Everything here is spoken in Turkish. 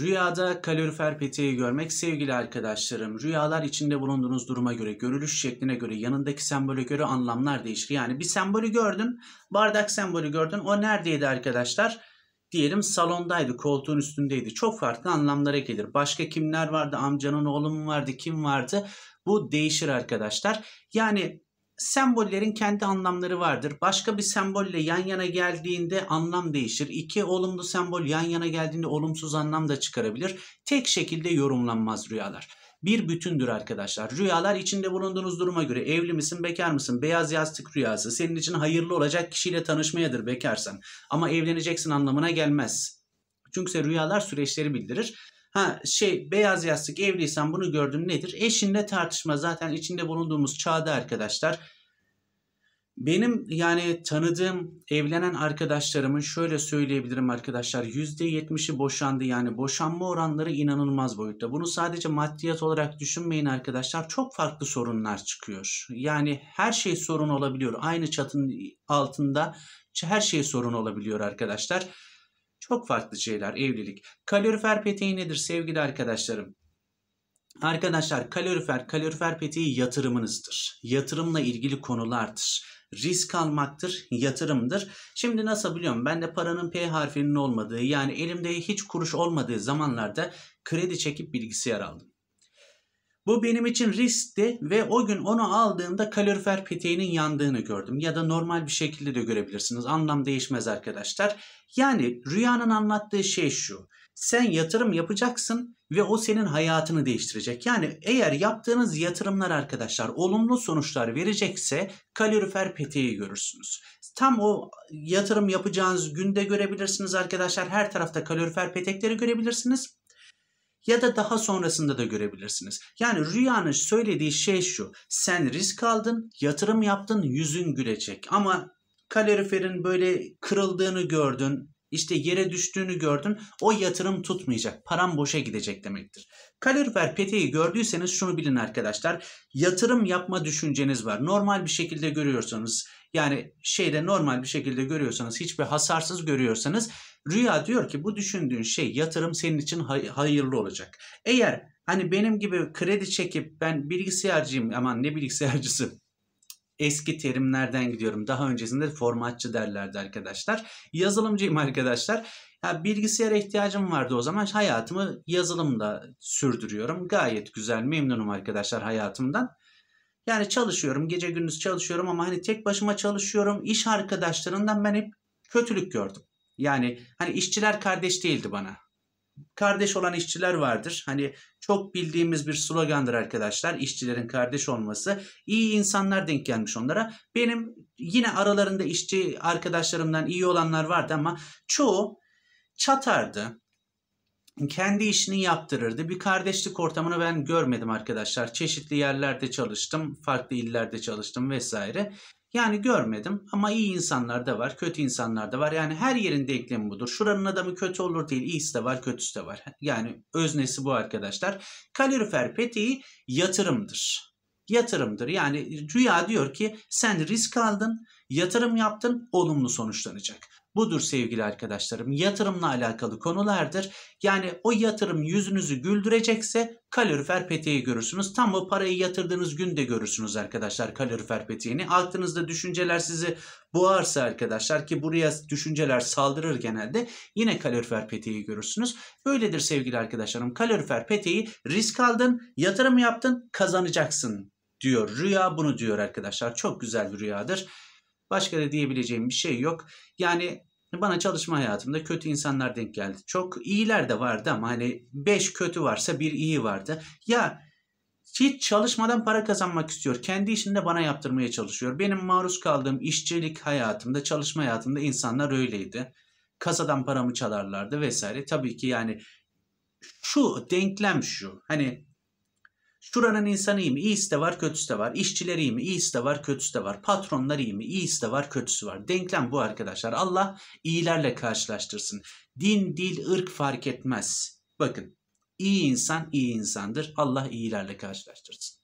Rüyada kalorifer peteği görmek sevgili arkadaşlarım. Rüyalar içinde bulunduğunuz duruma göre, görülüş şekline göre, yanındaki sembole göre anlamlar değişir. Yani bir sembolü gördün, bardak sembolü gördün. O neredeydi arkadaşlar? Diyelim salondaydı, koltuğun üstündeydi. Çok farklı anlamlara gelir. Başka kimler vardı? Amcanın oğlu mu vardı? Kim vardı? Bu değişir arkadaşlar. Yani sembollerin kendi anlamları vardır. Başka bir sembolle yan yana geldiğinde anlam değişir. İki olumlu sembol yan yana geldiğinde olumsuz anlam da çıkarabilir. Tek şekilde yorumlanmaz rüyalar. Bir bütündür arkadaşlar. Rüyalar içinde bulunduğunuz duruma göre evli misin, bekar mısın? Beyaz yastık rüyası senin için hayırlı olacak kişiyle tanışmayadır bekarsan. Ama evleneceksin anlamına gelmez. Çünkü rüyalar süreçleri bildirir. Ha şey beyaz yastık evliysen bunu gördüm nedir? Eşinle tartışma zaten içinde bulunduğumuz çağda arkadaşlar. Benim yani tanıdığım evlenen arkadaşlarımın şöyle söyleyebilirim arkadaşlar %70'i boşandı yani boşanma oranları inanılmaz boyutta. Bunu sadece maddiyat olarak düşünmeyin arkadaşlar çok farklı sorunlar çıkıyor. Yani her şey sorun olabiliyor aynı çatının altında her şey sorun olabiliyor arkadaşlar. Çok farklı şeyler evlilik. Kalorifer peteği nedir sevgili arkadaşlarım? Arkadaşlar kalorifer, kalorifer peteği yatırımınızdır. Yatırımla ilgili konulardır. Risk almaktır, yatırımdır. Şimdi nasıl biliyorum ben de paranın P harfinin olmadığı yani elimde hiç kuruş olmadığı zamanlarda kredi çekip bilgisayar aldım. Bu benim için riskti ve o gün onu aldığımda kalorifer peteğinin yandığını gördüm. Ya da normal bir şekilde de görebilirsiniz. Anlam değişmez arkadaşlar. Yani rüyanın anlattığı şey şu. Sen yatırım yapacaksın ve o senin hayatını değiştirecek. Yani eğer yaptığınız yatırımlar arkadaşlar olumlu sonuçlar verecekse kalorifer peteği görürsünüz. Tam o yatırım yapacağınız günde görebilirsiniz arkadaşlar. Her tarafta kalorifer petekleri görebilirsiniz ya da daha sonrasında da görebilirsiniz. Yani rüyanın söylediği şey şu. Sen risk aldın, yatırım yaptın, yüzün gülecek. Ama kaloriferin böyle kırıldığını gördün, işte yere düştüğünü gördün o yatırım tutmayacak. Param boşa gidecek demektir. Kalorifer peteği gördüyseniz şunu bilin arkadaşlar. Yatırım yapma düşünceniz var. Normal bir şekilde görüyorsanız yani şeyde normal bir şekilde görüyorsanız, hiçbir hasarsız görüyorsanız rüya diyor ki bu düşündüğün şey yatırım senin için hay- hayırlı olacak. Eğer hani benim gibi kredi çekip ben bilgisayarcıyım aman ne bilgisayarcısı eski terimlerden gidiyorum. Daha öncesinde formatçı derlerdi arkadaşlar. Yazılımcıyım arkadaşlar. Ya bilgisayara ihtiyacım vardı o zaman. Hayatımı yazılımda sürdürüyorum. Gayet güzel, memnunum arkadaşlar hayatımdan. Yani çalışıyorum, gece gündüz çalışıyorum ama hani tek başıma çalışıyorum. İş arkadaşlarından ben hep kötülük gördüm. Yani hani işçiler kardeş değildi bana. Kardeş olan işçiler vardır. Hani çok bildiğimiz bir slogandır arkadaşlar. İşçilerin kardeş olması. İyi insanlar denk gelmiş onlara. Benim yine aralarında işçi arkadaşlarımdan iyi olanlar vardı ama çoğu çatardı kendi işini yaptırırdı. Bir kardeşlik ortamını ben görmedim arkadaşlar. Çeşitli yerlerde çalıştım, farklı illerde çalıştım vesaire. Yani görmedim ama iyi insanlar da var, kötü insanlar da var. Yani her yerin denklemi budur. Şuranın adamı kötü olur değil, iyisi de var, kötüsü de var. Yani öznesi bu arkadaşlar. Kalorifer peteği yatırımdır. Yatırımdır. Yani rüya diyor ki sen risk aldın, yatırım yaptın, olumlu sonuçlanacak budur sevgili arkadaşlarım. Yatırımla alakalı konulardır. Yani o yatırım yüzünüzü güldürecekse kalorifer peteği görürsünüz. Tam o parayı yatırdığınız günde görürsünüz arkadaşlar kalorifer peteğini. Aklınızda düşünceler sizi boğarsa arkadaşlar ki buraya düşünceler saldırır genelde yine kalorifer peteği görürsünüz. Böyledir sevgili arkadaşlarım. Kalorifer peteği risk aldın, yatırım yaptın, kazanacaksın diyor. Rüya bunu diyor arkadaşlar. Çok güzel bir rüyadır. Başka da diyebileceğim bir şey yok. Yani bana çalışma hayatımda kötü insanlar denk geldi. Çok iyiler de vardı ama hani 5 kötü varsa bir iyi vardı. Ya hiç çalışmadan para kazanmak istiyor. Kendi işinde bana yaptırmaya çalışıyor. Benim maruz kaldığım işçilik hayatımda, çalışma hayatımda insanlar öyleydi. Kasadan paramı çalarlardı vesaire. Tabii ki yani şu denklem şu. Hani Şuranın insanıyım iyi mi? İyisi de var, kötüsü de var. İşçiler iyi mi? İyisi de var, kötüsü de var. Patronlar iyi mi? İyisi de var, kötüsü var. Denklem bu arkadaşlar. Allah iyilerle karşılaştırsın. Din, dil, ırk fark etmez. Bakın iyi insan iyi insandır. Allah iyilerle karşılaştırsın.